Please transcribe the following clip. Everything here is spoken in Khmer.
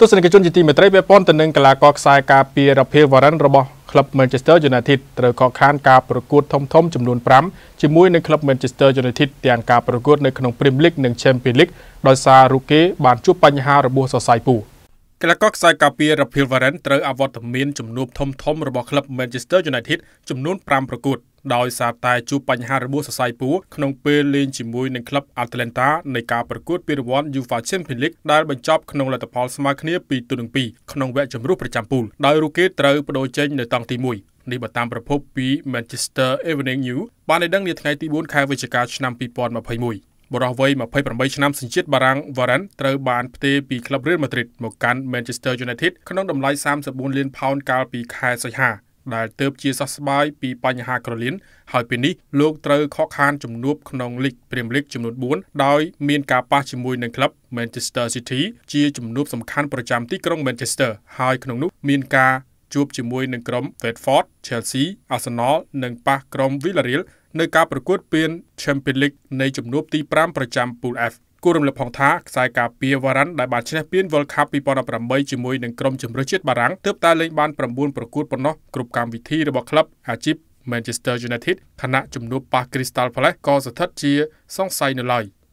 ទស្សនិកជនជាទីមេត្រីពាក់ព័ន្ធទៅនឹងកីឡាករខ្សែការពីរភាលវ៉ារិនរបស់ក្លឹប Manchester United ត្រូវកកខានការប្រកួតធំធំចំនួន5ជាមួយនឹងក្លឹប Manchester United ទាំងការប្រកួតនៅក្នុង Premier League និង Champions League ដោយសាររូគេបានជួបបញ្ហារបួសសរសៃពោះកីឡាករខ្សែការពីរភាលវ៉ារិនត្រូវអវត្តមានជំនួបធំធំរបស់ក្លឹប Manchester United ចំនួន5ប្រកួត។ដោយសារតែជួបបញ្ហារបួសសរសៃពួរក្នុងពេលលេងជាមួយនឹងក្លឹប Atlanta នៃការប្រកួតពានរង្វាន់ UEFA Champions League ដែលបញ្ចប់ក្នុងលទ្ធផលស្មើគ្នា2ទូ2ក្នុងវគ្គជម្រុះប្រចាំពូលដោយរូគេត្រូវបដូរចេញនៅតង់ទី1នេះបើតាមប្រភពពី Manchester Evening News បានឲ្យដឹងនាថ្ងៃទី4ខែវិច្ឆិកាឆ្នាំ2021បរិវ័យ28ឆ្នាំសញ្ជាតិបារាំង Varane ត្រូវបានផ្ទេរពីក្លឹប Real Madrid មកកាន់ Manchester United ក្នុងតម្លៃ34លានផោនកាលពីខែសីហាដែលទៅជាសះស្បើយពីបញ្ហាក្រលៀនហើយពេលនេះលោកត្រូវខកខានជំនួបក្នុងលីកព្រីមលីកចំនួន4ដោយមានការប៉ះជាមួយនឹងក្លឹប Manchester City ជាជំនួបសំខាន់ប្រចាំទីក្រុង Manchester ហើយក្នុងនោះមានការជួបជាមួយនឹងក្រុម Watford, Chelsea, Arsenal និងប៉ះក្រុម Villarreal នៅការប្រកួតពាន Champions League នៃជំនួបទី5ប្រចាំ Pool F គូរំលឹកផងថាខ្សែការពារវ៉ារ៉ាន់ដែលបានឈ្នះពាន World Cup 2018ជាមួយនឹងក្រុមជម្រើសជាតិបារាំងទើបតែលេងបាន9ប្រកួតប៉ុណ្ណោះគ្រប់កម្មវិធីរបស់ក្លឹបអាជីព Manchester United ខណៈជំនួបប៉ះ Crystal Palace ក៏ស្ថិតជាសង្ស័យនៅឡើយ។